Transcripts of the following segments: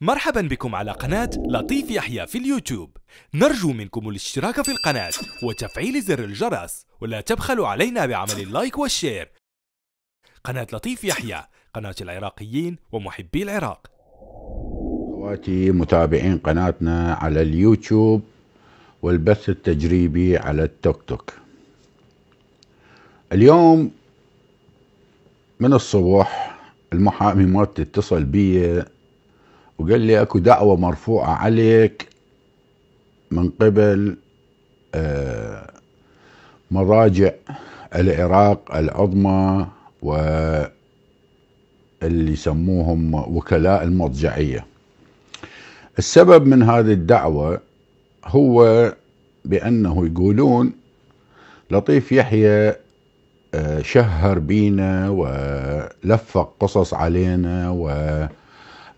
مرحبا بكم على قناة لطيف يحيى في اليوتيوب نرجو منكم الاشتراك في القناة وتفعيل زر الجرس ولا تبخلوا علينا بعمل اللايك والشير قناة لطيف يحيى قناة العراقيين ومحبي العراق أخواتي متابعين قناتنا على اليوتيوب والبث التجريبي على التوك توك اليوم من الصبح المحامي مرت اتصل بي وقال لي اكو دعوه مرفوعه عليك من قبل آه، مراجع العراق العظمى و اللي يسموهم وكلاء المرجعية السبب من هذه الدعوة هو بأنه يقولون لطيف يحيى آه، شهر بينا ولفق قصص علينا و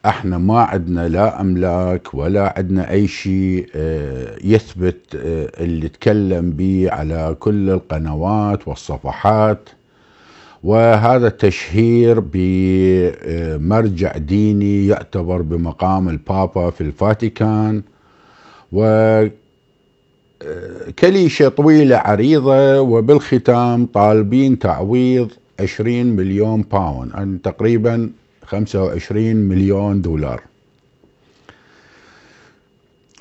احنا ما عندنا لا املاك ولا عندنا اي شيء آه، يثبت آه، اللي تكلم به على كل القنوات والصفحات وهذا التشهير بمرجع ديني يعتبر بمقام البابا في الفاتيكان و آه، كليشة طويلة عريضة وبالختام طالبين تعويض 20 مليون باوند يعني تقريبا 25 مليون دولار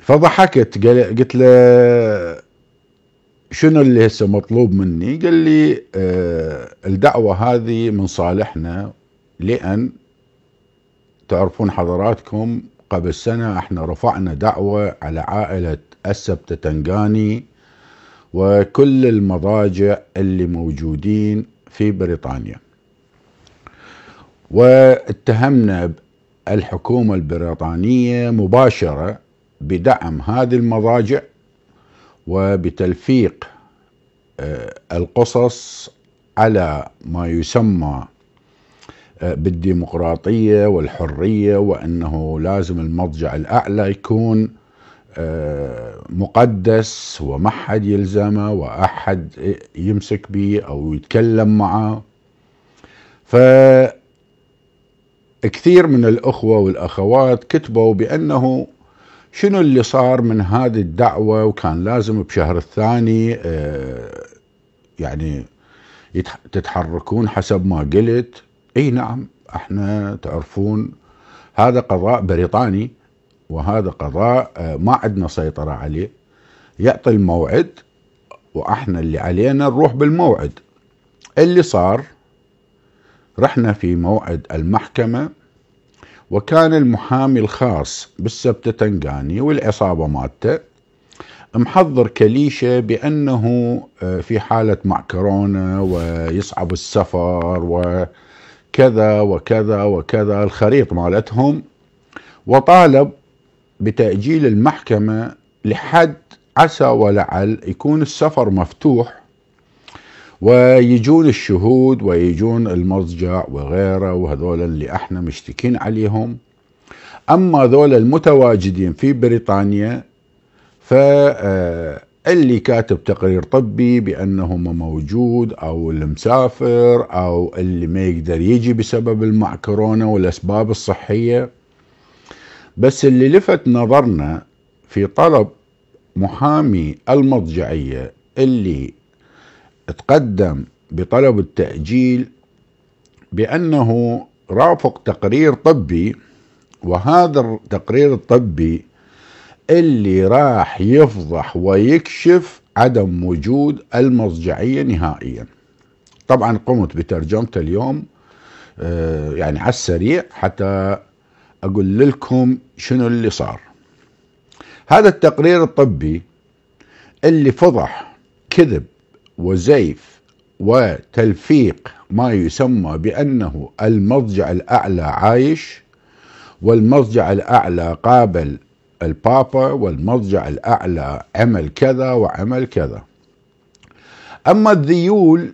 فضحكت قلت له شنو اللي هسه مطلوب مني قال لي آه الدعوة هذه من صالحنا لأن تعرفون حضراتكم قبل سنة احنا رفعنا دعوة على عائلة السبت تنغاني وكل المضاجع اللي موجودين في بريطانيا واتهمنا الحكومة البريطانية مباشرة بدعم هذه المضاجع وبتلفيق آه، القصص على ما يسمى آه، بالديمقراطية والحرية وأنه لازم المضجع الأعلى يكون آه، مقدس وما حد يلزمه وأحد يمسك به أو يتكلم معه ف كثير من الأخوة والأخوات كتبوا بأنه شنو اللي صار من هذه الدعوة وكان لازم بشهر الثاني آه، يعني تتحركون حسب ما قلت اي نعم احنا تعرفون هذا قضاء بريطاني وهذا قضاء آه، ما عندنا سيطرة عليه يعطي الموعد واحنا اللي علينا نروح بالموعد اللي صار رحنا في موعد المحكمة وكان المحامي الخاص بالسبتة تنقاني والعصابة مالته محضر كليشة بأنه آه، في حالة معكرونة ويصعب السفر وكذا وكذا وكذا الخريط مالتهم وطالب بتأجيل المحكمة لحد عسى ولعل يكون السفر مفتوح ويجون الشهود ويجون المضجع وغيره وهذول اللي احنا مشتكين عليهم اما ذول المتواجدين في بريطانيا ف آه، اللي كاتب تقرير طبي بانه موجود او المسافر او اللي ما يقدر يجي بسبب المعكرونه والاسباب الصحيه بس اللي لفت نظرنا في طلب محامي المضجعيه اللي اتقدم بطلب التأجيل بأنه رافق تقرير طبي وهذا التقرير الطبي اللي راح يفضح ويكشف عدم وجود المضجعية نهائيا طبعا قمت بترجمته اليوم آه، يعني على السريع حتى أقول لكم شنو اللي صار هذا التقرير الطبي اللي فضح كذب وزيف وتلفيق ما يسمى بأنه المضجع الأعلى عايش والمضجع الأعلى قابل البابا والمضجع الأعلى عمل كذا وعمل كذا أما الذيول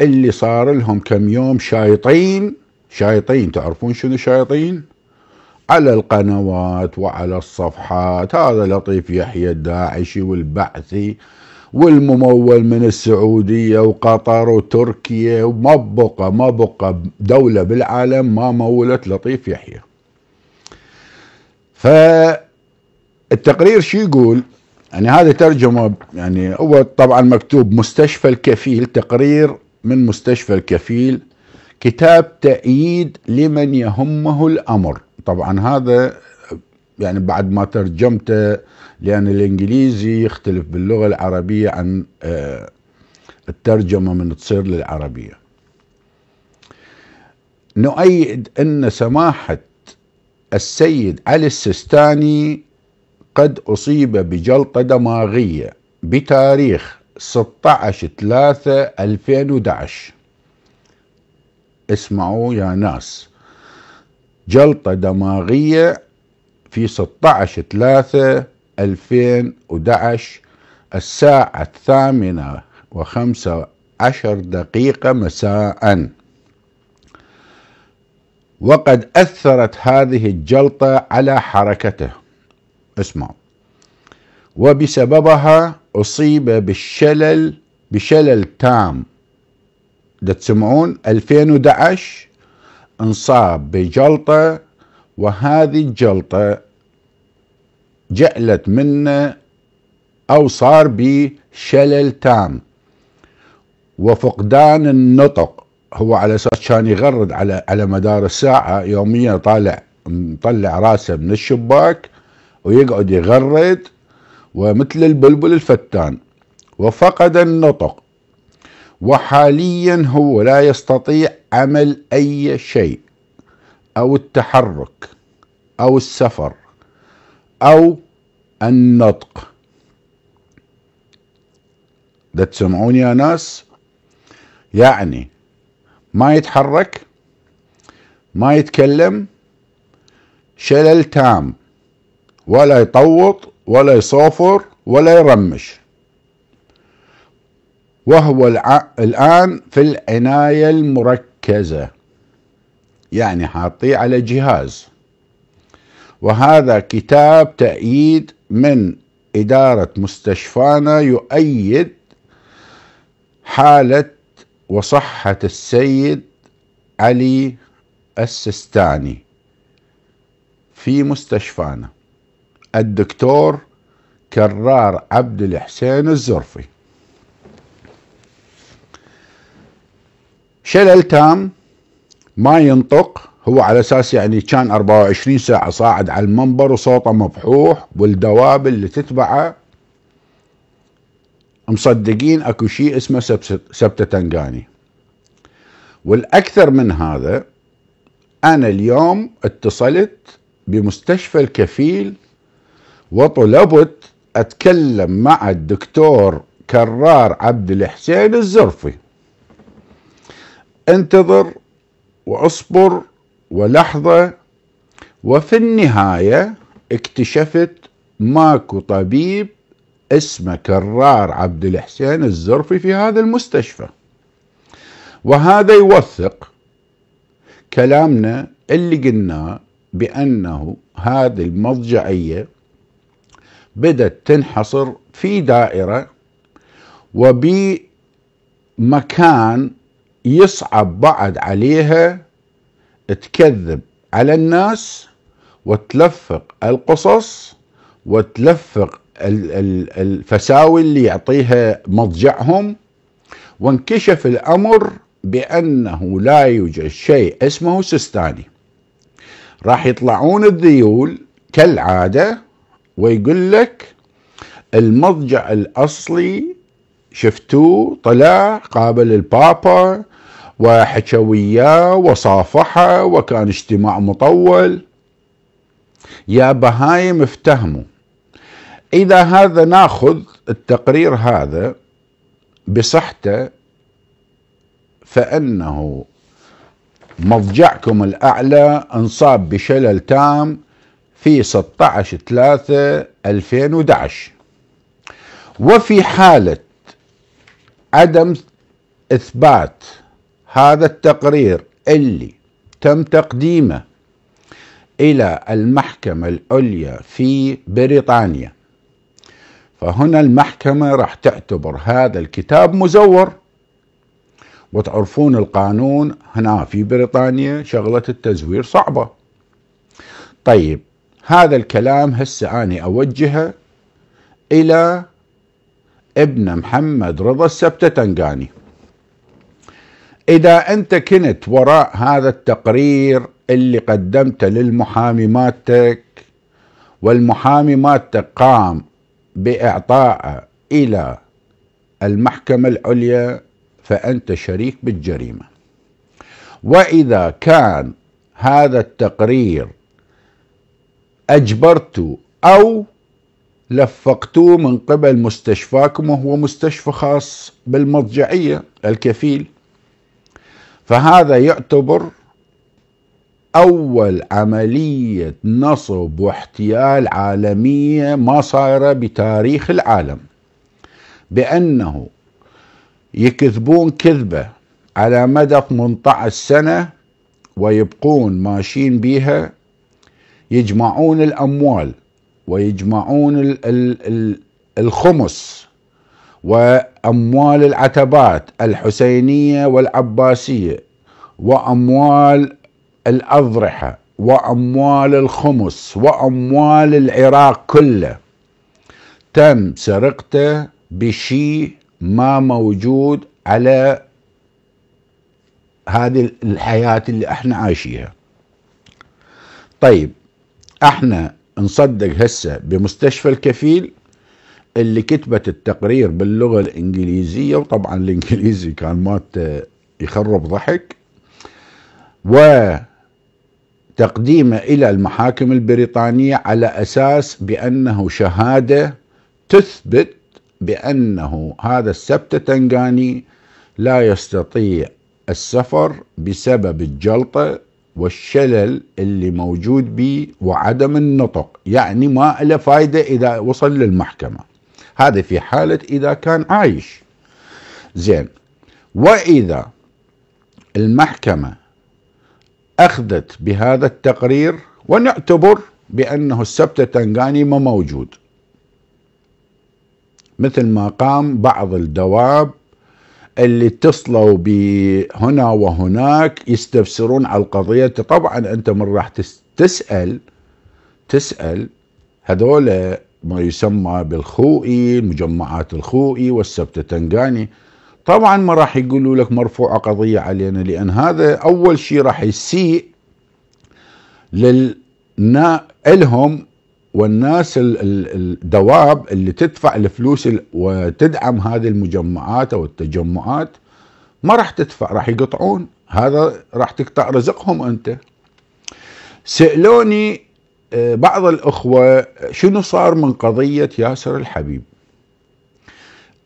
اللي صار لهم كم يوم شايطين شايطين تعرفون شنو شايطين على القنوات وعلى الصفحات هذا لطيف يحيى الداعشي والبعثي والممول من السعودية وقطر وتركيا وما بقى ما بقى دولة بالعالم ما مولت لطيف يحيى فالتقرير شو يقول يعني هذا ترجمة يعني هو طبعا مكتوب مستشفى الكفيل تقرير من مستشفى الكفيل كتاب تأييد لمن يهمه الأمر طبعا هذا يعني بعد ما ترجمته لأن الإنجليزي يختلف باللغة العربية عن آه، الترجمة من تصير للعربية نؤيد أن سماحة السيد علي السيستاني قد أصيب بجلطة دماغية بتاريخ 16 3 2011 اسمعوا يا ناس جلطة دماغية في 16 3 2011 الساعة الثامنة وخمسة عشر دقيقة مساء وقد أثرت هذه الجلطة على حركته اسمع وبسببها أصيب بالشلل بشلل تام ده تسمعون 2011 انصاب بجلطة وهذه الجلطة جعلت منه أو صار به شلل تام وفقدان النطق هو على أساس كان يغرد على على مدار الساعة يوميا طالع مطلع راسه من الشباك ويقعد يغرد ومثل البلبل الفتان وفقد النطق وحاليا هو لا يستطيع عمل أي شيء او التحرك او السفر او النطق ده تسمعوني يا ناس يعني ما يتحرك ما يتكلم شلل تام ولا يطوط ولا يصوفر ولا يرمش وهو الآن في العناية المركزة يعني حاطيه على جهاز وهذا كتاب تأييد من إدارة مستشفانا يؤيد حالة وصحة السيد علي السستاني في مستشفانا الدكتور كرار عبد الحسين الزرفي شلل تام ما ينطق هو على اساس يعني كان 24 ساعه صاعد على المنبر وصوته مبحوح والدواب اللي تتبعه مصدقين اكو شيء اسمه سبته تنقاني والاكثر من هذا انا اليوم اتصلت بمستشفى الكفيل وطلبت اتكلم مع الدكتور كرار عبد الحسين الزرفي انتظر واصبر ولحظه وفي النهايه اكتشفت ماكو طبيب اسمه كرار عبد الحسين الزرفي في هذا المستشفى وهذا يوثق كلامنا اللي قلناه بأنه هذه المضجعيه بدأت تنحصر في دائرة وبمكان يصعب بعد عليها تكذب على الناس وتلفق القصص وتلفق الفساوي اللي يعطيها مضجعهم وانكشف الأمر بأنه لا يوجد شيء اسمه سستاني راح يطلعون الذيول كالعادة ويقول لك المضجع الأصلي شفتوه طلع قابل البابا وحكى وياه وصافحه وكان اجتماع مطول يا بهايم افتهموا إذا هذا ناخذ التقرير هذا بصحته فإنه مضجعكم الأعلى انصاب بشلل تام في 16 3 2011 وفي حالة عدم إثبات هذا التقرير اللي تم تقديمه إلى المحكمة العليا في بريطانيا فهنا المحكمة راح تعتبر هذا الكتاب مزور وتعرفون القانون هنا في بريطانيا شغلة التزوير صعبة طيب هذا الكلام هسه اني أوجهه إلى ابن محمد رضا السبتة تنقاني اذا انت كنت وراء هذا التقرير اللي قدمته للمحامي مالتك والمحامي مالتك قام باعطائه الى المحكمه العليا فانت شريك بالجريمه واذا كان هذا التقرير اجبرته او لفقتوه من قبل مستشفاكم وهو مستشفى خاص بالمرجعيه الكفيل فهذا يعتبر أول عملية نصب واحتيال عالمية ما صايرة بتاريخ العالم بأنه يكذبون كذبة على مدى 18 سنة ويبقون ماشيين بها يجمعون الأموال ويجمعون الـ الـ الـ الخمس وأموال العتبات الحسينية والعباسية وأموال الأضرحة وأموال الخمس وأموال العراق كله تم سرقته بشيء ما موجود على هذه الحياة اللي احنا عايشيها طيب احنا نصدق هسه بمستشفى الكفيل اللي كتبت التقرير باللغة الإنجليزية وطبعا الإنجليزي كان مات آه، يخرب ضحك وتقديمه إلى المحاكم البريطانية على أساس بأنه شهادة تثبت بأنه هذا السبت تنغاني لا يستطيع السفر بسبب الجلطة والشلل اللي موجود به وعدم النطق يعني ما له فايدة إذا وصل للمحكمة هذا في حالة إذا كان عايش زين وإذا المحكمة أخذت بهذا التقرير ونعتبر بأنه السبت التنغاني ما موجود مثل ما قام بعض الدواب اللي اتصلوا بهنا وهناك يستفسرون على القضية طبعا أنت من راح تسأل تسأل هذول ما يسمى بالخوئي مجمعات الخوئي والسبت تنقاني طبعا ما راح يقولوا لك مرفوعة قضية علينا لأن هذا أول شيء راح يسيء للنا إلهم والناس الدواب اللي تدفع الفلوس وتدعم هذه المجمعات أو التجمعات ما راح تدفع راح يقطعون هذا راح تقطع رزقهم أنت سألوني آه، بعض الأخوة شنو صار من قضية ياسر الحبيب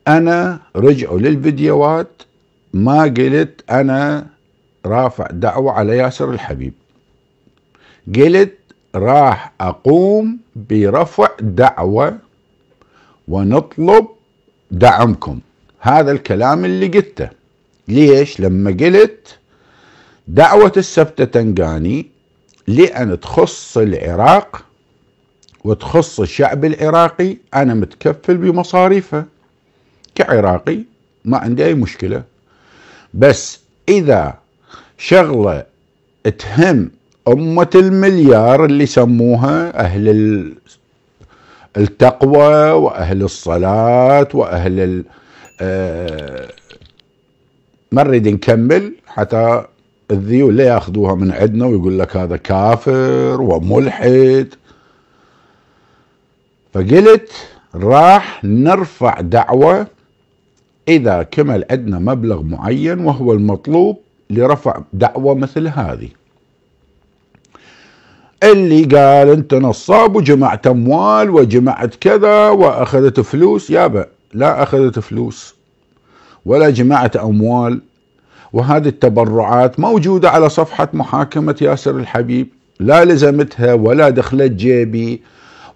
أنا رجعوا للفيديوهات ما قلت أنا رافع دعوة على ياسر الحبيب قلت راح أقوم برفع دعوة ونطلب دعمكم هذا الكلام اللي قلته ليش لما قلت دعوة السبتة تنقاني لأن تخص العراق وتخص الشعب العراقي أنا متكفل بمصاريفها كعراقي ما عندي أي مشكلة بس إذا شغلة تهم أمة المليار اللي يسموها أهل التقوى وأهل الصلاة وأهل آه، ما نريد نكمل حتى الذيول لا ياخذوها من عندنا ويقول لك هذا كافر وملحد فقلت راح نرفع دعوة إذا كمل عندنا مبلغ معين وهو المطلوب لرفع دعوة مثل هذه اللي قال انت نصاب وجمعت اموال وجمعت كذا واخذت فلوس يابا لا اخذت فلوس ولا جمعت اموال وهذه التبرعات موجودة على صفحة محاكمة ياسر الحبيب لا لزمتها ولا دخلت جيبي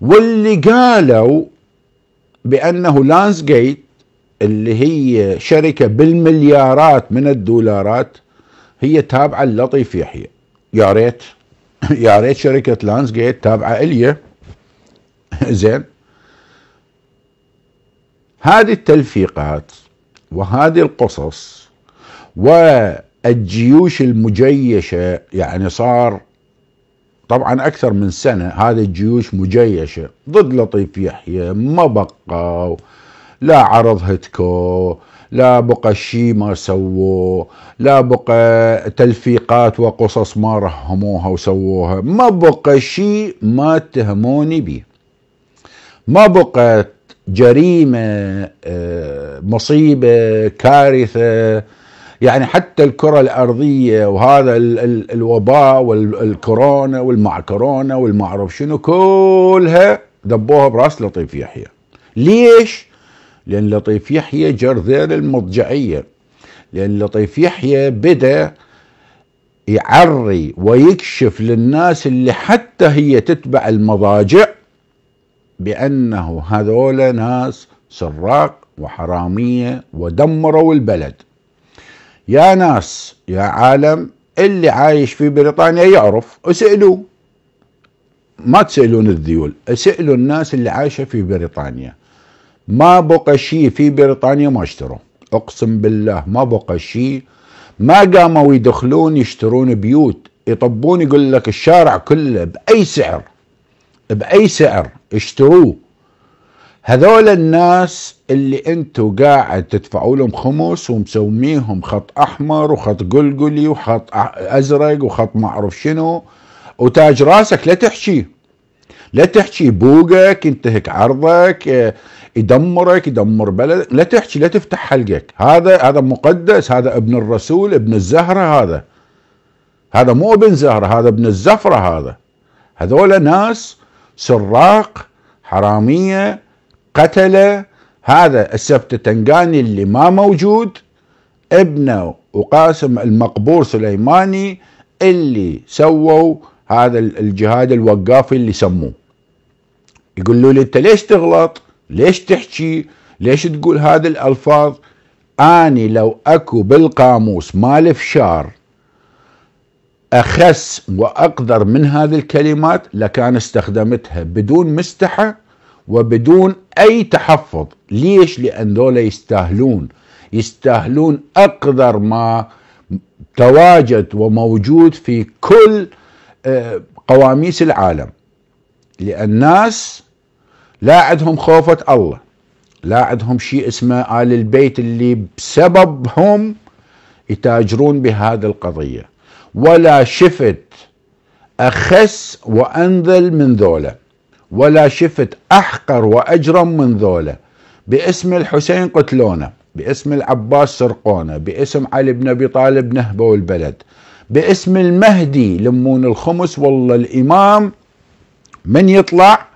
واللي قالوا بأنه لانس جيت اللي هي شركة بالمليارات من الدولارات هي تابعة للطيف يحيى يا ريت يا ريت شركة لانس جيت تابعة إليه زين هذه التلفيقات وهذه القصص والجيوش المجيشة يعني صار طبعا أكثر من سنة هذه الجيوش مجيشة ضد لطيف يحيى ما بقوا لا عرض هتكو لا بقى شي ما سووه لا بقى تلفيقات وقصص ما رهموها وسووها ما بقى شي ما اتهموني به ما بقت جريمة آه، مصيبة كارثة يعني حتى الكرة الأرضية وهذا ال ال الوباء والكورونا والمع كورونا والمعرف شنو كلها دبوها براس لطيف يحيى ليش؟ لأن لطيف يحيى جر ذيل المضجعية لأن لطيف يحيى بدأ يعري ويكشف للناس اللي حتى هي تتبع المضاجع بأنه هذول ناس سراق وحرامية ودمروا البلد يا ناس يا عالم اللي عايش في بريطانيا يعرف اسألوه ما تسألون الذيول اسألوا الناس اللي عايشة في بريطانيا ما بقى شيء في بريطانيا ما اشتروا اقسم بالله ما بقى شيء ما قاموا يدخلون يشترون بيوت يطبون يقول لك الشارع كله بأي سعر بأي سعر اشتروه هذول الناس اللي انتوا قاعد تدفعوا لهم خمس ومسميهم خط احمر وخط قلقلي وخط ازرق وخط ما اعرف شنو وتاج راسك لا تحكي لا تحكي بوقك ينتهك عرضك يدمرك يدمر بلد لا تحكي لا تفتح حلقك هذا هذا مقدس هذا ابن الرسول ابن الزهرة هذا هذا مو ابن زهرة هذا ابن الزفرة هذا هذول ناس سراق حرامية قتل هذا السبت تنقاني اللي ما موجود ابنه وقاسم المقبور سليماني اللي سووا هذا الجهاد الوقافي اللي سموه يقولوا لي انت ليش تغلط ليش تحكي ليش تقول هذه الالفاظ اني لو اكو بالقاموس مال فشار اخس واقدر من هذه الكلمات لكان استخدمتها بدون مستحى وبدون اي تحفظ ليش لان ذولا يستاهلون يستاهلون اقدر ما تواجد وموجود في كل آه، قواميس العالم لان الناس لا عندهم خوفة الله لا عندهم شيء اسمه آل البيت اللي بسببهم يتاجرون بهذه القضية ولا شفت أخس وأنذل من ذولا ولا شفت أحقر وأجرم من ذولا باسم الحسين قتلونا باسم العباس سرقونا باسم علي بن أبي طالب نهبوا البلد باسم المهدي لمون الخمس والله الإمام من يطلع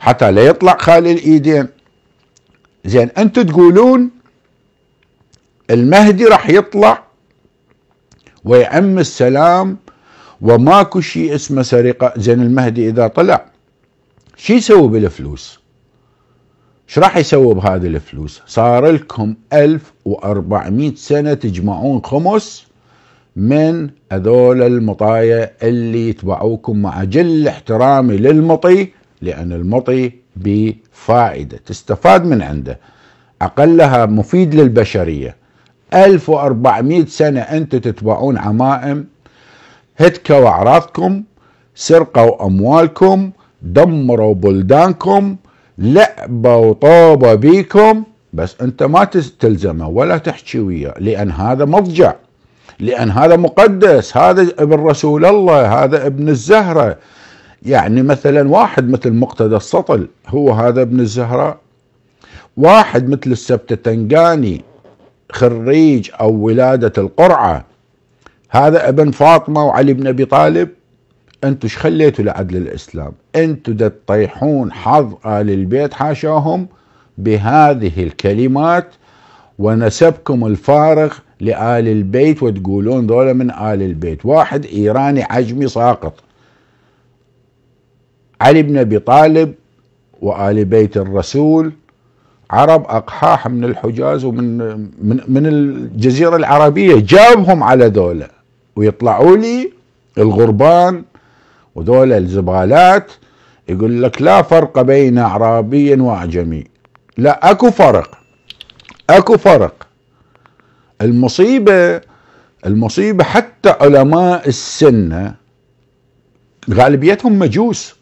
حتى لا يطلع خالي الإيدين زين أنتم تقولون المهدي راح يطلع ويعم السلام وماكو شيء اسمه سرقة زين المهدي إذا طلع شو يسوي بالفلوس شو راح يسوي بهذه الفلوس صار لكم 1400 سنة تجمعون خمس من هذول المطايا اللي يتبعوكم مع جل احترامي للمطي لأن المطي بفائدة تستفاد من عنده أقلها مفيد للبشرية 1400 سنة أنتم تتبعون عمائم هتكوا أعراضكم سرقوا أموالكم دمروا بلدانكم لعبة وطوبة بيكم بس انت ما تلزمه ولا تحكي وياه لان هذا مضجع لان هذا مقدس هذا ابن رسول الله هذا ابن الزهره يعني مثلا واحد مثل مقتدى السطل هو هذا ابن الزهراء واحد مثل السبتتنجاني خريج او ولاده القرعه هذا ابن فاطمه وعلي بن ابي طالب انتو خليتوا لعدل الاسلام انتو دا تطيحون حظ ال البيت حاشاهم بهذه الكلمات ونسبكم الفارغ لآل البيت وتقولون ذولا من آل البيت واحد إيراني عجمي ساقط علي بن أبي طالب وآل بيت الرسول عرب أقحاح من الحجاز ومن من, من الجزيرة العربية جابهم على ذولا ويطلعوا لي الغربان ودول الزبالات يقول لك لا فرق بين اعرابي واعجمي لا اكو فرق اكو فرق المصيبه المصيبه حتى علماء السنه غالبيتهم مجوس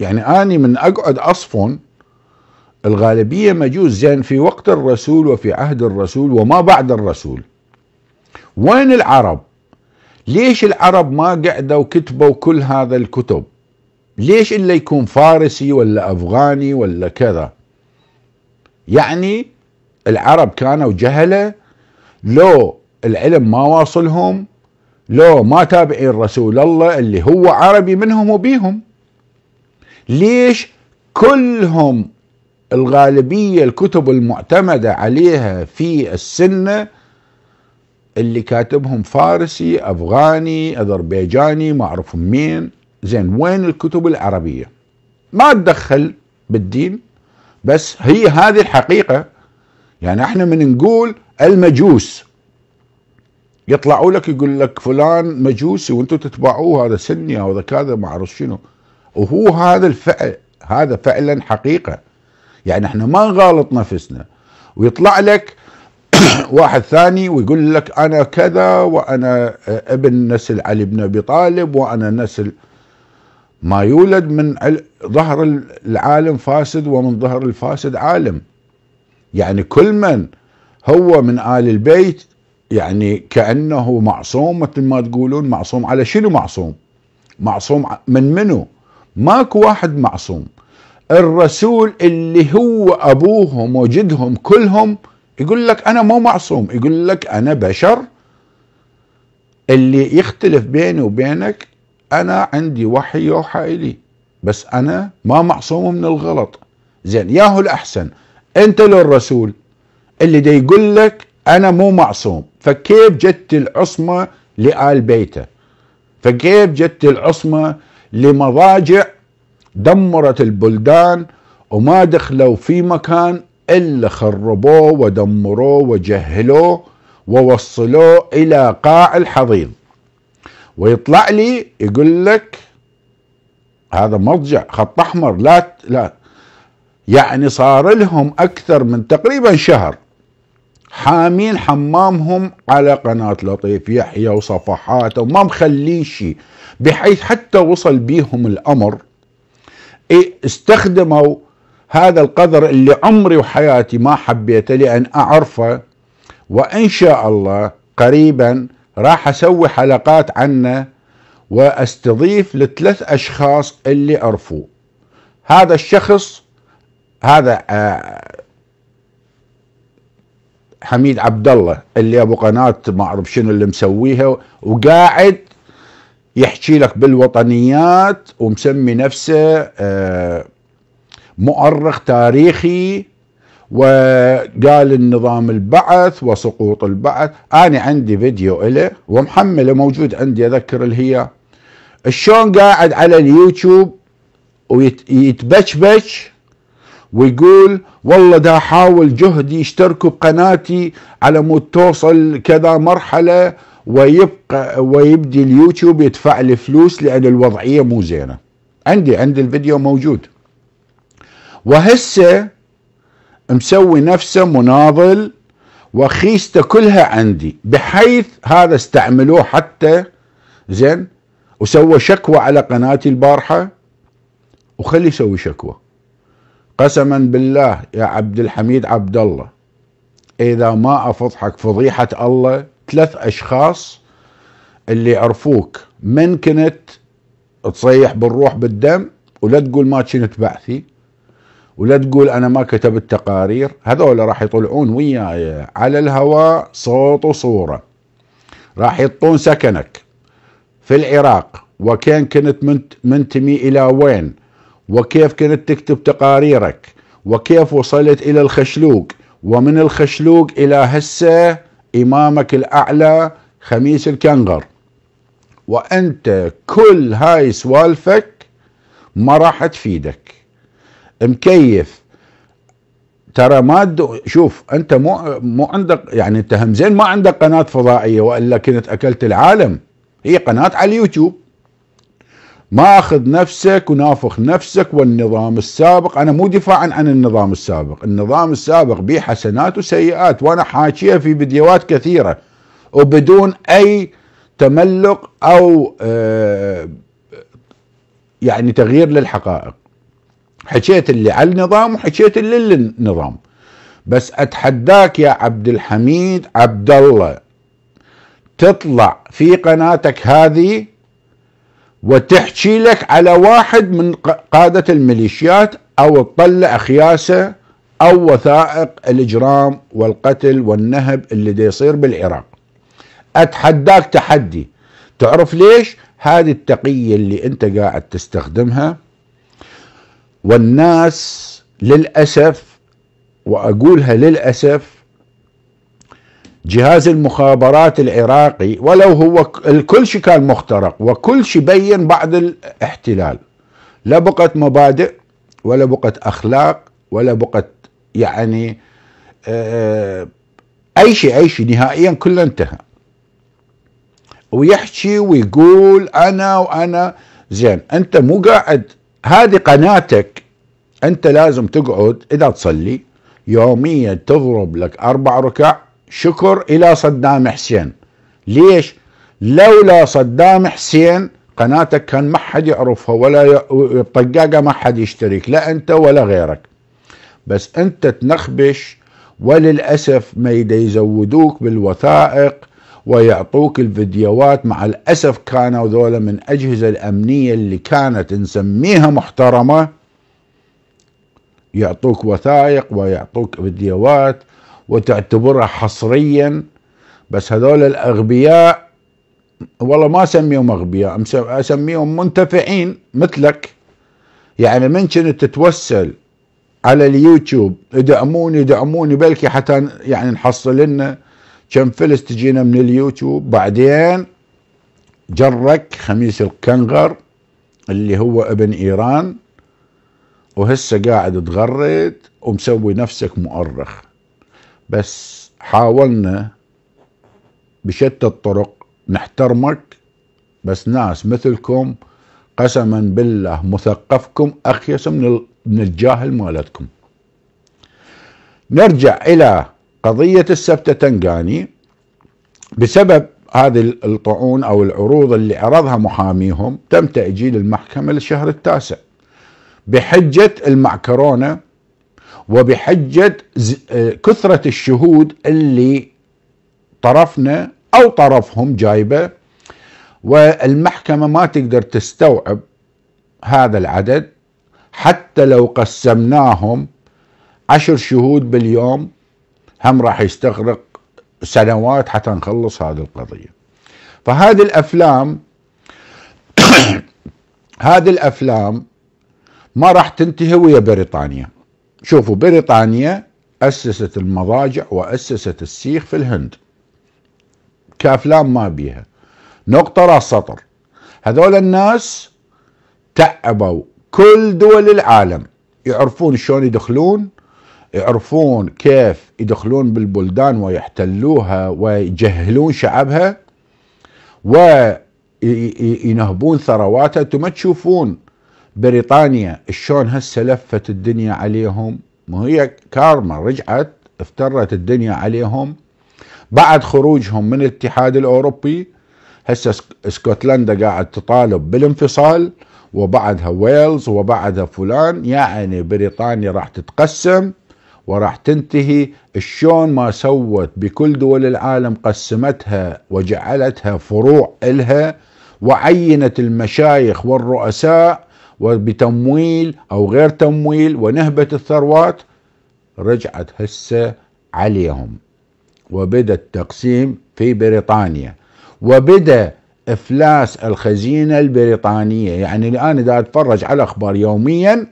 يعني اني من اقعد اصفن الغالبيه مجوس زين في وقت الرسول وفي عهد الرسول وما بعد الرسول وين العرب ليش العرب ما قعدوا كتبوا كل هذا الكتب ليش إلا يكون فارسي ولا أفغاني ولا كذا يعني العرب كانوا جهلة لو العلم ما واصلهم لو ما تابعين رسول الله اللي هو عربي منهم وبيهم ليش كلهم الغالبية الكتب المعتمدة عليها في السنة اللي كاتبهم فارسي افغاني اذربيجاني ما اعرف مين زين وين الكتب العربيه ما تدخل بالدين بس هي هذه الحقيقه يعني احنا من نقول المجوس يطلعوا لك يقول لك فلان مجوسي وانتم تتبعوه هذا سني او كذا ما اعرف شنو وهو هذا الفعل هذا فعلا حقيقه يعني احنا ما نغالط نفسنا ويطلع لك واحد ثاني ويقول لك انا كذا وانا ابن نسل علي بن ابي طالب وانا نسل ما يولد من ظهر العالم فاسد ومن ظهر الفاسد عالم يعني كل من هو من آل البيت يعني كأنه معصوم مثل ما تقولون معصوم على شنو معصوم معصوم من منو ماكو واحد معصوم الرسول اللي هو أبوهم وجدهم كلهم يقول لك انا مو معصوم يقول لك انا بشر اللي يختلف بيني وبينك انا عندي وحي يوحى الي بس انا ما معصوم من الغلط زين ياهو الاحسن انت الرسول اللي دا يقول لك انا مو معصوم فكيف جت العصمه لآل بيته فكيف جت العصمه لمضاجع دمرت البلدان وما دخلوا في مكان إلا خربوه ودمروه وجهلوه ووصلوه إلى قاع الحضيض ويطلع لي يقول لك هذا مرجع خط أحمر لا لا يعني صار لهم أكثر من تقريبا شهر حامين حمامهم على قناة لطيف يحيى وصفحاته وما مخلين شيء بحيث حتى وصل بيهم الأمر إيه، استخدموا هذا القدر اللي عمري وحياتي ما حبيته لأن أعرفه وإن شاء الله قريبا راح أسوي حلقات عنه وأستضيف لثلاث أشخاص اللي عرفوه هذا الشخص هذا آه، حميد عبد الله اللي ابو قناه ما اعرف شنو اللي مسويها وقاعد يحكي لك بالوطنيات ومسمي نفسه آه، مؤرخ تاريخي وقال النظام البعث وسقوط البعث أنا عندي فيديو إله ومحمله موجود عندي أذكر الهي الشون قاعد على اليوتيوب ويتبشبش ويقول والله دا حاول جهدي اشتركوا بقناتي على مود توصل كذا مرحلة ويبقى ويبدي اليوتيوب يدفع لي فلوس لأن الوضعية مو زينة عندي عندي الفيديو موجود وهسه مسوي نفسه مناضل وخيسته كلها عندي بحيث هذا استعملوه حتى زين وسوى شكوى على قناتي البارحه وخلي يسوي شكوى قسما بالله يا عبد الحميد عبد الله اذا ما افضحك فضيحه الله ثلاث اشخاص اللي يعرفوك من كنت تصيح بالروح بالدم ولا تقول ما كنت بعثي ولا تقول انا ما كتبت تقارير هذول راح يطلعون وياي على الهواء صوت وصورة راح يطون سكنك في العراق وكان كنت منتمي الى وين وكيف كنت تكتب تقاريرك وكيف وصلت الى الخشلوق ومن الخشلوق الى هسه امامك الاعلى خميس الكنغر وانت كل هاي سوالفك ما راح تفيدك مكيف ترى ما شوف انت مو مو عندك يعني انت همزين ما عندك قناه فضائيه والا كنت اكلت العالم هي قناه على اليوتيوب ما اخذ نفسك ونافخ نفسك والنظام السابق انا مو دفاعا عن النظام السابق النظام السابق به حسنات وسيئات وانا حاكيها في فيديوهات كثيره وبدون اي تملق او آه، يعني تغيير للحقائق حكيت اللي على النظام وحكيت اللي للنظام بس اتحداك يا عبد الحميد عبد الله تطلع في قناتك هذه وتحكي لك على واحد من قادة الميليشيات او تطلع خياسة او وثائق الاجرام والقتل والنهب اللي دي يصير بالعراق اتحداك تحدي تعرف ليش هذه التقية اللي انت قاعد تستخدمها والناس للأسف وأقولها للأسف جهاز المخابرات العراقي ولو هو الكل شيء كان مخترق وكل شيء بين بعد الاحتلال لا بقت مبادئ ولا بقت أخلاق ولا بقت يعني آه، أي شيء أي شيء نهائيا كله انتهى ويحكي ويقول أنا وأنا زين أنت مو قاعد هذه قناتك انت لازم تقعد اذا تصلي يوميا تضرب لك اربع ركع شكر الى صدام حسين ليش لولا صدام حسين قناتك كان ما حد يعرفها ولا الطقاقة ما حد يشترك لا انت ولا غيرك بس انت تنخبش وللأسف ما يزودوك بالوثائق ويعطوك الفيديوهات مع الأسف كانوا ذولا من أجهزة الأمنية اللي كانت نسميها محترمة يعطوك وثائق ويعطوك فيديوهات وتعتبرها حصريا بس هذول الأغبياء والله ما أسميهم أغبياء أسميهم منتفعين مثلك يعني من كنت تتوسل على اليوتيوب ادعموني ادعموني بلكي حتى يعني نحصل لنا كم فلس تجينا من اليوتيوب بعدين جرك خميس الكنغر اللي هو ابن ايران وهسه قاعد تغرد ومسوي نفسك مؤرخ بس حاولنا بشتى الطرق نحترمك بس ناس مثلكم قسما بالله مثقفكم اخيس من الجاهل مالتكم نرجع الى قضية السبتة تنقاني بسبب هذه الطعون أو العروض اللي عرضها محاميهم تم تأجيل المحكمة للشهر التاسع بحجة المعكرونة وبحجة آه، كثرة الشهود اللي طرفنا أو طرفهم جايبة والمحكمة ما تقدر تستوعب هذا العدد حتى لو قسمناهم عشر شهود باليوم هم راح يستغرق سنوات حتى نخلص هذه القضية فهذه الأفلام هذه الأفلام ما راح تنتهي ويا بريطانيا شوفوا بريطانيا أسست المضاجع وأسست السيخ في الهند كأفلام ما بيها نقطة راس سطر هذول الناس تعبوا كل دول العالم يعرفون شلون يدخلون يعرفون كيف يدخلون بالبلدان ويحتلوها ويجهلون شعبها وينهبون ثرواتها انتم ما تشوفون بريطانيا شلون هسه لفت الدنيا عليهم ما هي كارما رجعت افترت الدنيا عليهم بعد خروجهم من الاتحاد الاوروبي هسه اسكتلندا قاعد تطالب بالانفصال وبعدها ويلز وبعدها فلان يعني بريطانيا راح تتقسم وراح تنتهي شلون ما سوت بكل دول العالم قسمتها وجعلتها فروع إلها وعينت المشايخ والرؤساء وبتمويل أو غير تمويل ونهبة الثروات رجعت هسه عليهم وبدا التقسيم في بريطانيا وبدا افلاس الخزينه البريطانيه يعني الان اذا اتفرج على اخبار يوميا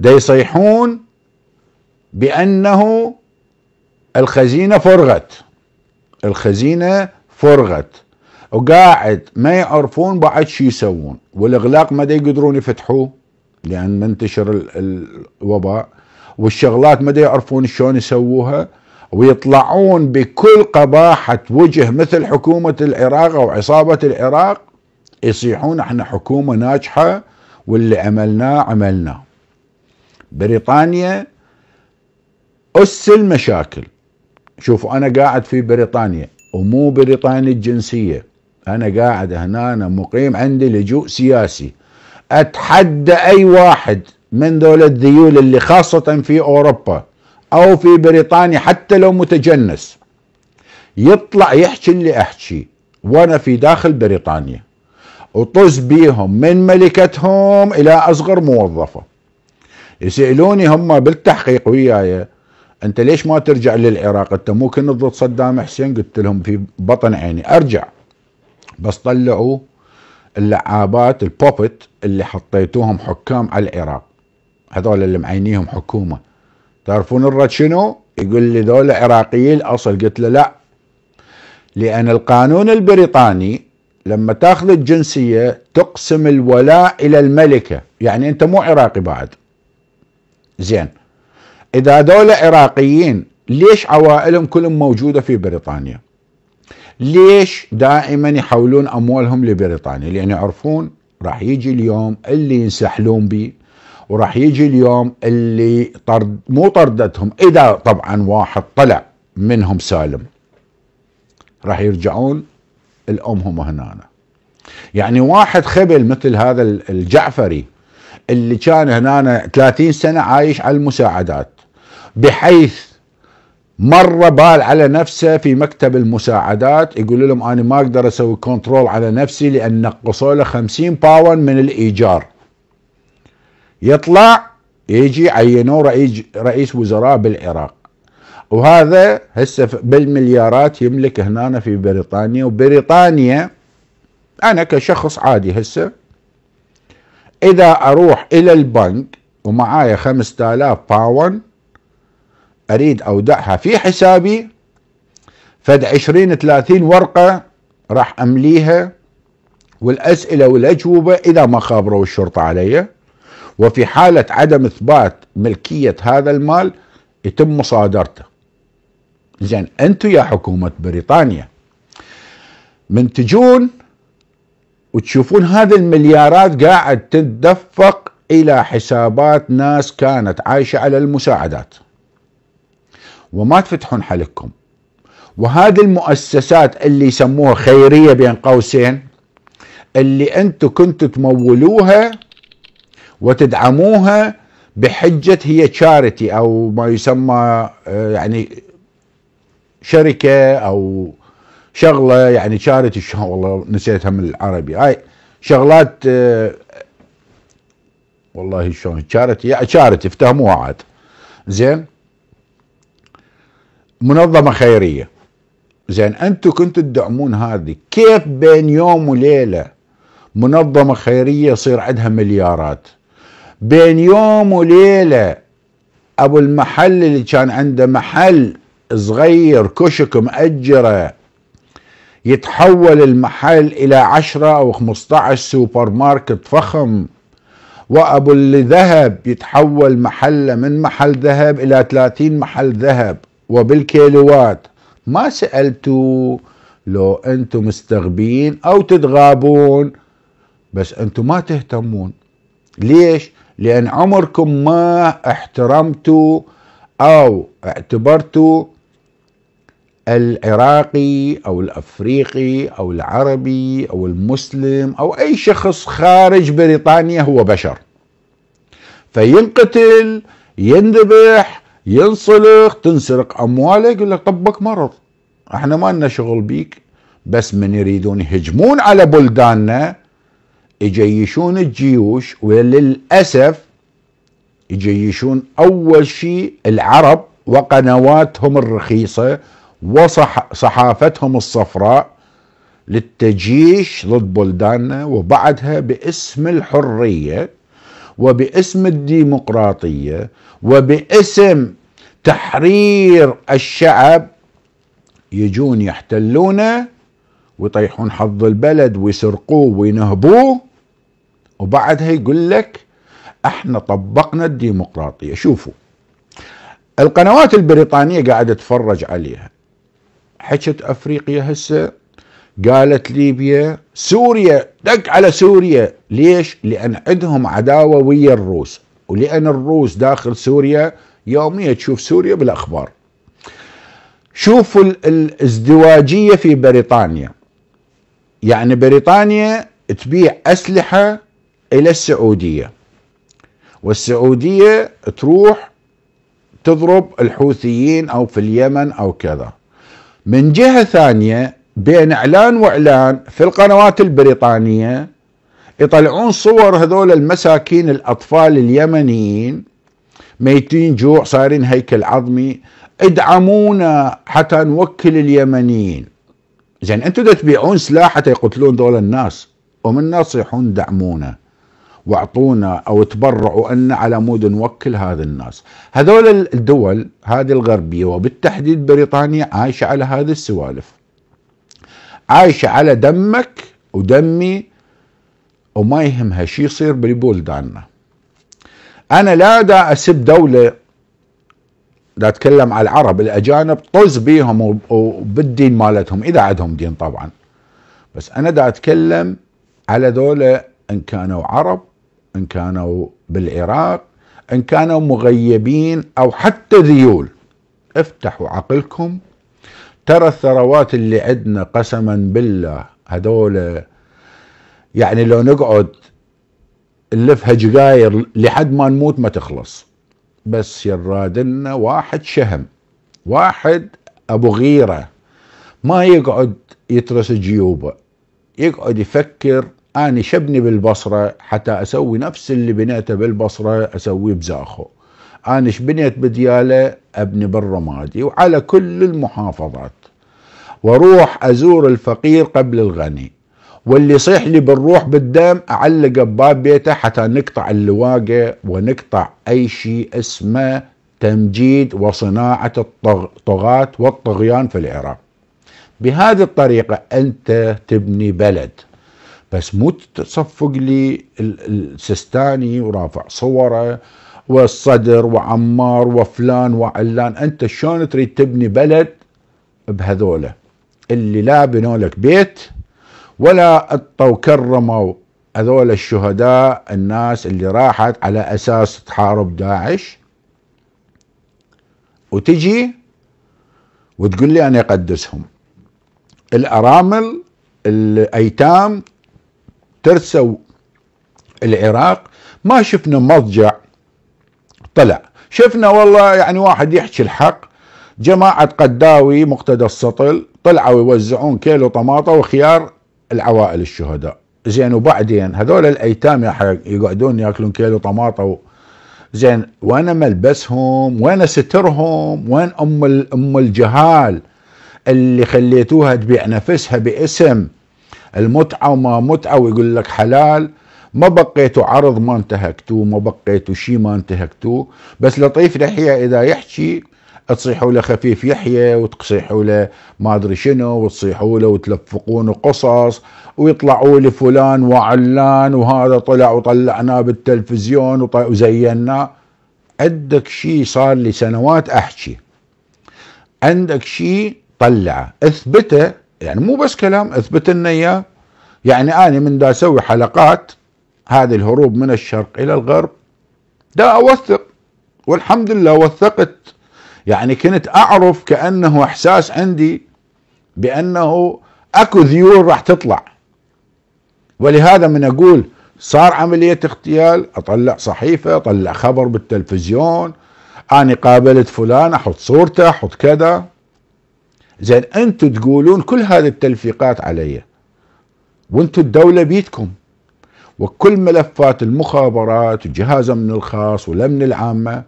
دا يصيحون بأنه الخزينة فرغت الخزينة فرغت وقاعد ما يعرفون بعد شو يسوون والإغلاق ما يقدرون يفتحوه لأن منتشر الوباء والشغلات ما يعرفون شلون يسووها ويطلعون بكل قباحة وجه مثل حكومة العراق أو عصابة العراق يصيحون احنا حكومة ناجحة واللي عملناه عملناه بريطانيا أس المشاكل شوفوا أنا قاعد في بريطانيا ومو بريطانيا الجنسية أنا قاعد هنا أنا مقيم عندي لجوء سياسي أتحدى أي واحد من ذول الذيول اللي خاصة في أوروبا أو في بريطانيا حتى لو متجنس يطلع يحكي اللي أحكي وأنا في داخل بريطانيا وطز بيهم من ملكتهم إلى أصغر موظفة يسألوني هم بالتحقيق وياي انت ليش ما ترجع للعراق انت مو كنت ضد صدام حسين قلت لهم في بطن عيني ارجع بس طلعوا اللعابات البوبت اللي حطيتوهم حكام على العراق هذول اللي معينيهم حكومة تعرفون الرد شنو يقول لي دول عراقيين الاصل قلت له لا لان القانون البريطاني لما تاخذ الجنسية تقسم الولاء الى الملكة يعني انت مو عراقي بعد زين إذا دولة عراقيين ليش عوائلهم كلهم موجودة في بريطانيا ليش دائما يحولون أموالهم لبريطانيا لأن يعرفون راح يجي اليوم اللي ينسحلون به وراح يجي اليوم اللي طرد مو طردتهم إذا طبعا واحد طلع منهم سالم راح يرجعون الامهم هنا يعني واحد خبل مثل هذا الجعفري اللي كان هنا 30 سنة عايش على المساعدات بحيث مرة بال على نفسه في مكتب المساعدات يقول لهم أنا ما أقدر أسوي كنترول على نفسي لأن نقصوا له 50 باون من الإيجار يطلع يجي عينوه رئيس, رئيس وزراء بالعراق وهذا هسه بالمليارات يملك هنا في بريطانيا وبريطانيا أنا كشخص عادي هسه إذا أروح إلى البنك ومعايا 5000 باون اريد اودعها في حسابي فد 20 30 ورقه راح امليها والاسئله والاجوبه اذا ما خابروا الشرطه علي وفي حاله عدم اثبات ملكيه هذا المال يتم مصادرته. زين انتم يا حكومه بريطانيا من تجون وتشوفون هذه المليارات قاعد تتدفق الى حسابات ناس كانت عايشه على المساعدات. وما تفتحون حلكم وهذه المؤسسات اللي يسموها خيريه بين قوسين اللي انتم كنتوا تمولوها وتدعموها بحجه هي تشاريتي او ما يسمى آه، يعني شركه او شغله يعني تشاريتي والله نسيتها من العربي هاي شغلات آه، والله شلون تشاريتي تشاريتي افتهموها عاد زين منظمه خيريه زين انتم كنتوا تدعمون هذه كيف بين يوم وليله منظمه خيريه يصير عندها مليارات بين يوم وليله ابو المحل اللي كان عنده محل صغير كشك مأجره يتحول المحل الى عشرة او 15 سوبر ماركت فخم وابو اللي ذهب يتحول محله من محل ذهب الى 30 محل ذهب وبالكيلوات ما سألتوا لو أنتم مستغبين أو تتغابون بس أنتم ما تهتمون ليش؟ لأن عمركم ما احترمتوا أو اعتبرتوا العراقي أو الأفريقي أو العربي أو المسلم أو أي شخص خارج بريطانيا هو بشر فينقتل ينذبح ينسرق تنسرق امواله يقول لك طبك مرض احنا ما لنا شغل بيك بس من يريدون يهجمون على بلداننا يجيشون الجيوش وللاسف يجيشون اول شيء العرب وقنواتهم الرخيصه وصحافتهم الصفراء للتجيش ضد بلداننا وبعدها باسم الحريه وباسم الديمقراطية وباسم تحرير الشعب يجون يحتلونه ويطيحون حظ البلد ويسرقوه وينهبوه وبعدها يقول لك احنا طبقنا الديمقراطية شوفوا القنوات البريطانية قاعدة تفرج عليها حكت افريقيا هسه قالت ليبيا سوريا دق على سوريا ليش لأن عندهم عداوة ويا الروس ولأن الروس داخل سوريا يوميا تشوف سوريا بالأخبار شوفوا الازدواجية في بريطانيا يعني بريطانيا تبيع أسلحة إلى السعودية والسعودية تروح تضرب الحوثيين أو في اليمن أو كذا من جهة ثانية بين اعلان واعلان في القنوات البريطانيه يطلعون صور هذول المساكين الاطفال اليمنيين ميتين جوع صايرين هيكل عظمي ادعمونا حتى نوكل اليمنيين زين انتم تبيعون سلاح حتى يقتلون ذول الناس ومن الناس يحون دعمونا واعطونا او تبرعوا ان على مود نوكل هذا الناس هذول الدول هذه الغربيه وبالتحديد بريطانيا عايشه على هذه السوالف عايشه على دمك ودمي وما يهمها شي يصير ببلداننا انا لا دا اسب دوله دا اتكلم على العرب الاجانب طز بيهم وبالدين مالتهم اذا عندهم دين طبعا بس انا دا اتكلم على دولة ان كانوا عرب ان كانوا بالعراق ان كانوا مغيبين او حتى ذيول افتحوا عقلكم ترى الثروات اللي عندنا قسما بالله هذول يعني لو نقعد نلفها جقاير لحد ما نموت ما تخلص بس يراد لنا واحد شهم واحد ابو غيره ما يقعد يترس جيوبه يقعد يفكر اني شبني بالبصره حتى اسوي نفس اللي بنيته بالبصره اسويه بزاخو أنا بنيت بديالة أبني بالرمادي وعلى كل المحافظات واروح ازور الفقير قبل الغني واللي يصيح لي بالروح بالدم اعلقه بباب بيته حتى نقطع اللواقه ونقطع اي شيء اسمه تمجيد وصناعه الطغاة والطغيان في العراق. بهذه الطريقه انت تبني بلد بس مو تصفق لي السيستاني ورافع صوره والصدر وعمار وفلان وعلان انت شلون تريد تبني بلد بهذولا اللي لا بنوا لك بيت ولا اطوا كرموا هذول الشهداء الناس اللي راحت على اساس تحارب داعش وتجي وتقول لي انا اقدسهم الارامل الايتام ترسوا العراق ما شفنا مضجع طلع شفنا والله يعني واحد يحكي الحق جماعة قداوي مقتدى السطل طلعوا يوزعون كيلو طماطة وخيار العوائل الشهداء زين وبعدين هذول الايتام يقعدون ياكلون كيلو طماطه و... زين وين ملبسهم؟ وين سترهم؟ وين ام ال... ام الجهال اللي خليتوها تبيع نفسها باسم المتعه وما متعه ويقول لك حلال ما بقيتوا عرض ما انتهكتوه ما بقيتوا شيء ما انتهكتوه بس لطيف لحية إذا يحكي تصيحوا له خفيف يحيى وتصيحوا له ما ادري شنو وتصيحوا له وتلفقون قصص ويطلعوا لفلان وعلان وهذا طلع وطلعناه بالتلفزيون وزيناه عندك شيء صار لي سنوات احكي عندك شيء طلعه اثبته يعني مو بس كلام اثبت لنا اياه يعني انا من دا اسوي حلقات هذا الهروب من الشرق إلى الغرب دا أوثق والحمد لله وثقت يعني كنت أعرف كأنه إحساس عندي بأنه أكو ذيول راح تطلع ولهذا من أقول صار عملية اغتيال أطلع صحيفة أطلع خبر بالتلفزيون أنا قابلت فلان أحط صورته أحط كذا زين أنتم تقولون كل هذه التلفيقات علي وانتم الدولة بيدكم وكل ملفات المخابرات وجهاز امن الخاص والامن العامه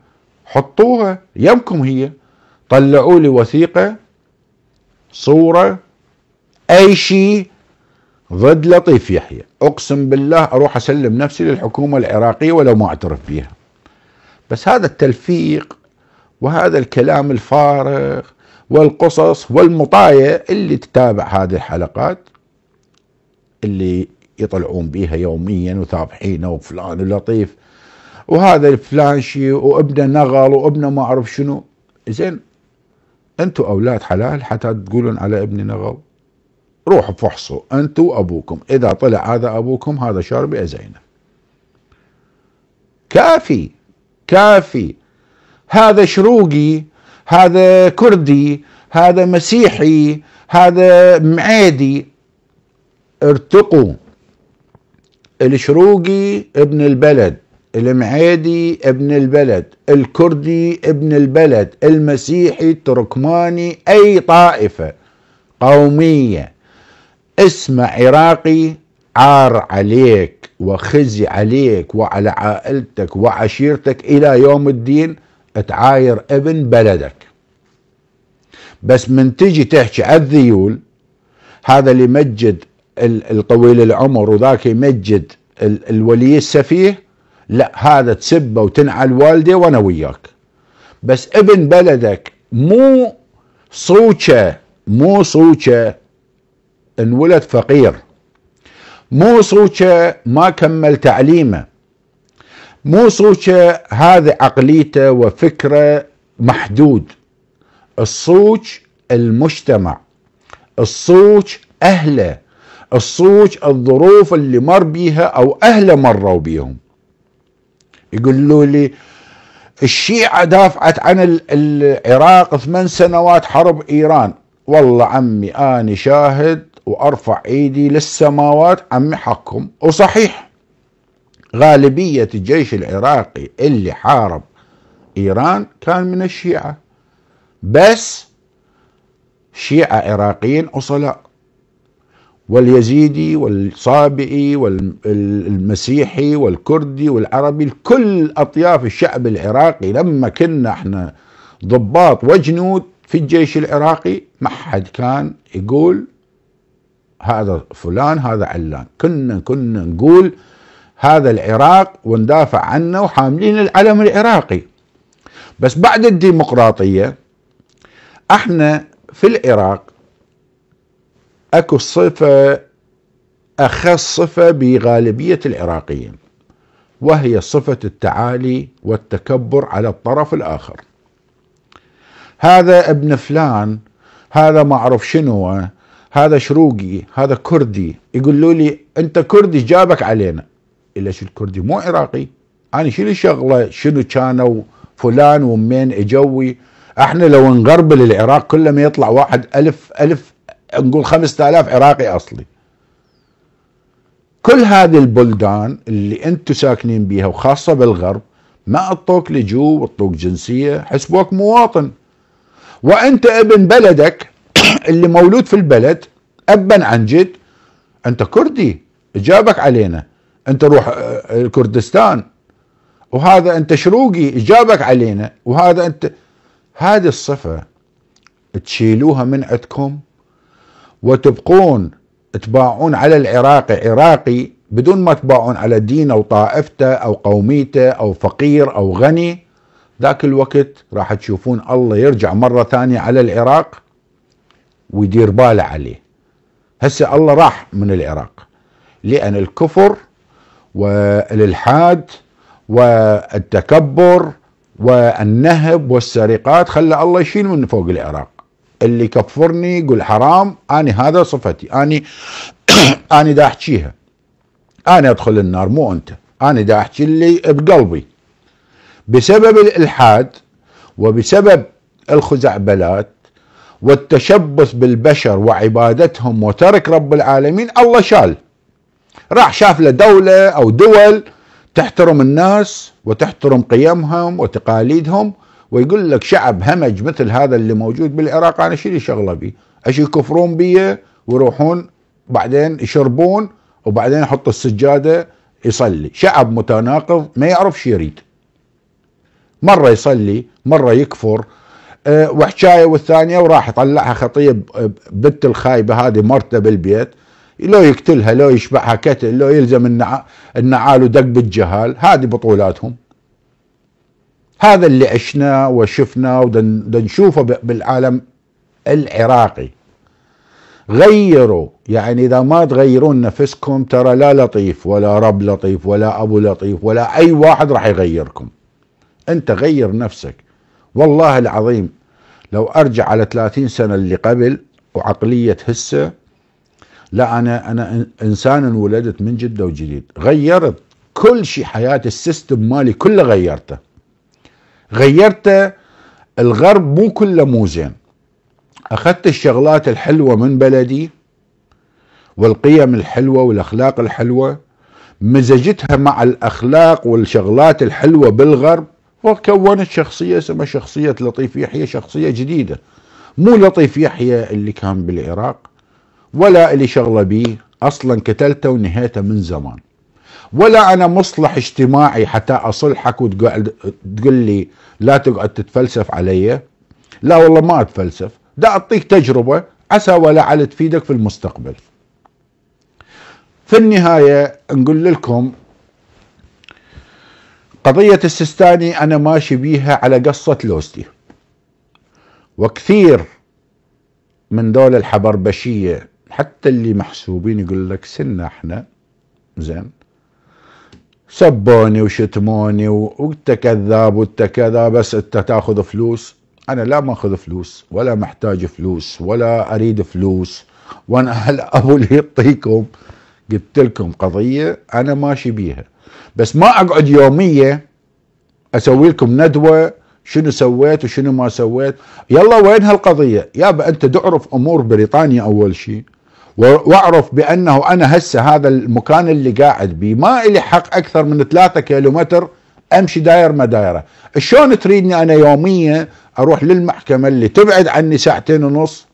حطوها يمكم هي طلعوا لي وثيقه صوره اي شيء ضد لطيف يحيى اقسم بالله اروح اسلم نفسي للحكومه العراقيه ولو ما اعترف بيها بس هذا التلفيق وهذا الكلام الفارغ والقصص والمطايا اللي تتابع هذه الحلقات اللي يطلعون بيها يوميا وثابحينه وفلان ولطيف وهذا شيء وابنه نغل وابنه ما اعرف شنو زين انتم اولاد حلال حتى تقولون على ابني نغل روحوا فحصوا انتم وابوكم اذا طلع هذا ابوكم هذا شاربي زينه كافي كافي هذا شروقي هذا كردي هذا مسيحي هذا معادي ارتقوا الشروقي ابن البلد المعادي ابن البلد الكردي ابن البلد المسيحي التركماني اي طائفة قومية اسم عراقي عار عليك وخزي عليك وعلى عائلتك وعشيرتك الى يوم الدين تعاير ابن بلدك بس من تجي تحكي على الذيول هذا اللي مجد الطويل العمر وذاك يمجد الولي السفيه لا هذا تسبه وتنعل والده وانا وياك بس ابن بلدك مو صوچه مو صوچه انولد فقير مو صوچه ما كمل تعليمه مو صوچه هذه عقليته وفكره محدود الصوچ المجتمع الصوچ اهله الصوج الظروف اللي مر بيها او اهله مروا بيهم يقولوا لي الشيعة دافعت عن العراق ثمان سنوات حرب ايران والله عمي اني شاهد وارفع ايدي للسماوات عمي حقهم وصحيح غالبية الجيش العراقي اللي حارب ايران كان من الشيعة بس شيعة عراقيين اصلاء واليزيدي والصابئي والمسيحي والكردي والعربي كل أطياف الشعب العراقي لما كنا احنا ضباط وجنود في الجيش العراقي ما حد كان يقول هذا فلان هذا علان كنا كنا نقول هذا العراق وندافع عنه وحاملين العلم العراقي بس بعد الديمقراطية احنا في العراق اكو صفة اخص صفة بغالبية العراقيين وهي صفة التعالي والتكبر على الطرف الاخر هذا ابن فلان هذا ما اعرف شنو هذا شروقي هذا كردي يقولوا لي انت كردي جابك علينا إيه ليش الكردي مو عراقي انا شنو شغله شنو كانوا فلان ومين اجوي احنا لو نغربل العراق كل ما يطلع واحد الف الف نقول 5000 عراقي اصلي كل هذه البلدان اللي انتم ساكنين بيها وخاصه بالغرب ما اعطوك لجوء وعطوك جنسيه حسبوك مواطن وانت ابن بلدك اللي مولود في البلد ابا عن جد انت كردي اجابك علينا انت روح الكردستان آه، وهذا انت شروقي اجابك علينا وهذا انت هذه الصفه تشيلوها من عندكم وتبقون تباعون على العراقي عراقي بدون ما تباعون على دينه أو طائفته أو قوميته أو فقير أو غني ذاك الوقت راح تشوفون الله يرجع مرة ثانية على العراق ويدير باله عليه هسه الله راح من العراق لأن الكفر والإلحاد والتكبر والنهب والسرقات خلى الله يشيل من فوق العراق اللي كفرني يقول حرام اني هذا صفتي اني اني دا احكيها انا ادخل النار مو انت انا دا احكي اللي بقلبي بسبب الالحاد وبسبب الخزعبلات والتشبث بالبشر وعبادتهم وترك رب العالمين الله شال راح شاف له دولة أو دول تحترم الناس وتحترم قيمهم وتقاليدهم ويقول لك شعب همج مثل هذا اللي موجود بالعراق انا شو شغله بي؟ اش يكفرون بي ويروحون بعدين يشربون وبعدين يحط السجاده يصلي، شعب متناقض ما يعرف شو يريد. مره يصلي، مره يكفر أه وحشايه والثانيه وراح يطلعها خطيب بنت الخايبه هذه مرته بالبيت لو يقتلها لو يشبعها كتل لو يلزم النعال ودق بالجهال هذه بطولاتهم هذا اللي عشناه وشفناه ونشوفه بالعالم العراقي غيروا يعني اذا ما تغيرون نفسكم ترى لا لطيف ولا رب لطيف ولا ابو لطيف ولا اي واحد راح يغيركم انت غير نفسك والله العظيم لو ارجع على 30 سنه اللي قبل وعقليه هسه لا انا انا انسان انولدت من جده وجديد غيرت كل شيء حياتي السيستم مالي كله غيرته غيرت الغرب مو كله مو زين اخذت الشغلات الحلوه من بلدي والقيم الحلوه والاخلاق الحلوه مزجتها مع الاخلاق والشغلات الحلوه بالغرب وكونت شخصيه اسمها شخصيه لطيف يحيى شخصيه جديده مو لطيف يحيى اللي كان بالعراق ولا اللي شغله بيه اصلا كتلته ونهيته من زمان ولا انا مصلح اجتماعي حتى اصلحك وتقول لي لا تقعد تتفلسف علي لا والله ما اتفلسف دا اعطيك تجربه عسى ولا على تفيدك في المستقبل في النهايه نقول لكم قضية السيستاني أنا ماشي بيها على قصة لوستي وكثير من دول الحبربشية حتى اللي محسوبين يقول لك سنة احنا زين سبوني وشتموني وانت كذاب وانت كذا بس انت تاخذ فلوس انا لا ماخذ فلوس ولا محتاج فلوس ولا اريد فلوس وانا هل ابو اللي يعطيكم قلت لكم قضيه انا ماشي بيها بس ما اقعد يوميه اسوي لكم ندوه شنو سويت وشنو ما سويت يلا وين هالقضيه يابا انت تعرف امور بريطانيا اول شيء واعرف بانه انا هسه هذا المكان اللي قاعد بي ما الي حق اكثر من 3 كيلومتر امشي داير ما دايره شلون تريدني انا يوميا اروح للمحكمه اللي تبعد عني ساعتين ونص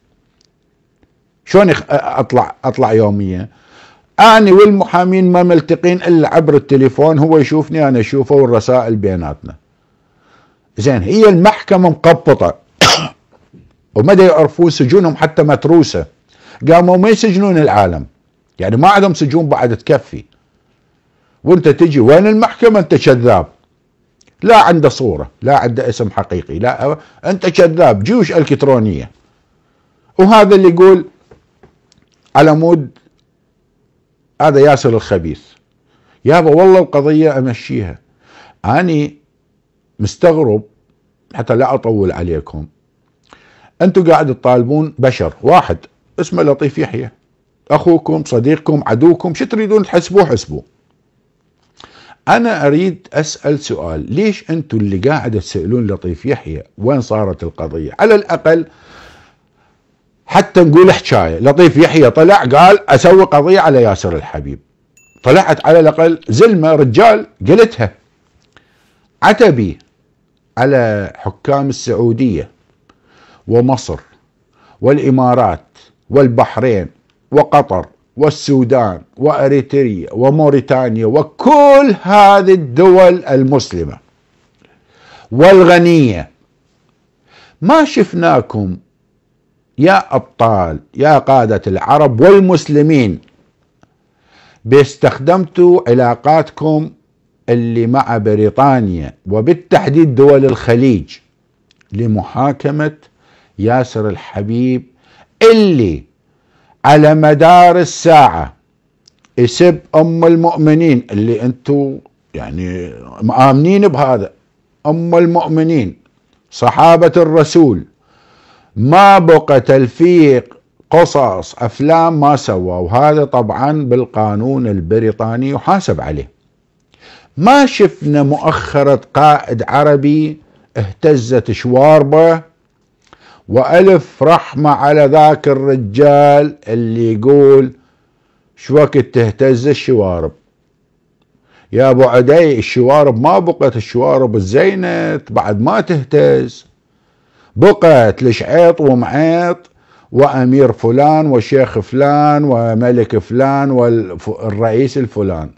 شلون اطلع اطلع يوميا اني والمحامين ما ملتقين الا عبر التليفون هو يشوفني انا اشوفه والرسائل بيناتنا زين هي المحكمه مقبطه وما يعرفون سجونهم حتى متروسه قاموا ما يسجنون العالم يعني ما عندهم سجون بعد تكفي وانت تجي وين المحكمة انت كذاب لا عنده صورة لا عنده اسم حقيقي لا انت كذاب جيوش الكترونية وهذا اللي يقول على مود هذا ياسر الخبيث يابا والله القضية امشيها اني مستغرب حتى لا اطول عليكم انتم قاعد تطالبون بشر واحد اسمه لطيف يحيى اخوكم صديقكم عدوكم شو تريدون تحسبوه حسبوه انا اريد اسال سؤال ليش انتم اللي قاعد تسالون لطيف يحيى وين صارت القضيه على الاقل حتى نقول حكايه لطيف يحيى طلع قال اسوي قضيه على ياسر الحبيب طلعت على الاقل زلمه رجال قلتها عتبي على حكام السعوديه ومصر والامارات والبحرين وقطر والسودان واريتريا وموريتانيا وكل هذه الدول المسلمه والغنيه ما شفناكم يا ابطال يا قاده العرب والمسلمين باستخدمتوا علاقاتكم اللي مع بريطانيا وبالتحديد دول الخليج لمحاكمه ياسر الحبيب اللي على مدار الساعة يسب أم المؤمنين اللي أنتوا يعني مآمنين بهذا أم المؤمنين صحابة الرسول ما بقى تلفيق قصص أفلام ما سوى وهذا طبعا بالقانون البريطاني يحاسب عليه ما شفنا مؤخرة قائد عربي اهتزت شواربه والف رحمة على ذاك الرجال اللي يقول شوكت تهتز الشوارب يا ابو عدي الشوارب ما بقت الشوارب الزينة بعد ما تهتز بقت لشعيط ومعيط وامير فلان وشيخ فلان وملك فلان والرئيس الفلان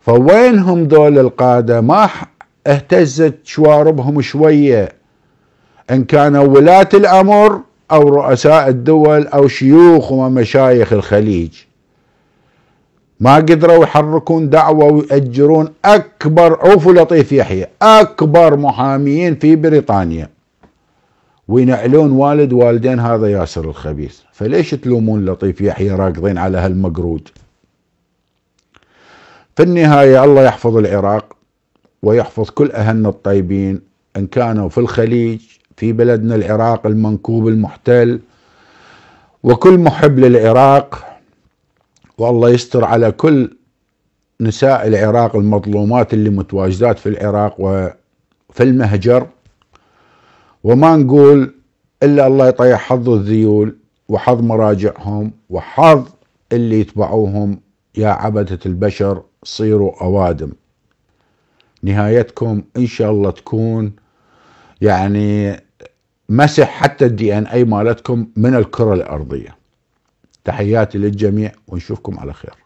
فوينهم دول القادة ما اهتزت شواربهم شوية إن كانوا ولاة الأمر أو رؤساء الدول أو شيوخ ومشايخ الخليج ما قدروا يحركون دعوة ويأجرون أكبر عوفوا لطيف يحيى أكبر محاميين في بريطانيا وينعلون والد والدين هذا ياسر الخبيث فليش تلومون لطيف يحيى راكضين على هالمقروج في النهاية الله يحفظ العراق ويحفظ كل أهلنا الطيبين إن كانوا في الخليج في بلدنا العراق المنكوب المحتل وكل محب للعراق والله يستر على كل نساء العراق المظلومات اللي متواجدات في العراق وفي المهجر وما نقول الا الله يطيح حظ الذيول وحظ مراجعهم وحظ اللي يتبعوهم يا عبدة البشر صيروا أوادم نهايتكم إن شاء الله تكون يعني مسح حتى الدي ان اي مالتكم من الكره الارضيه تحياتي للجميع ونشوفكم على خير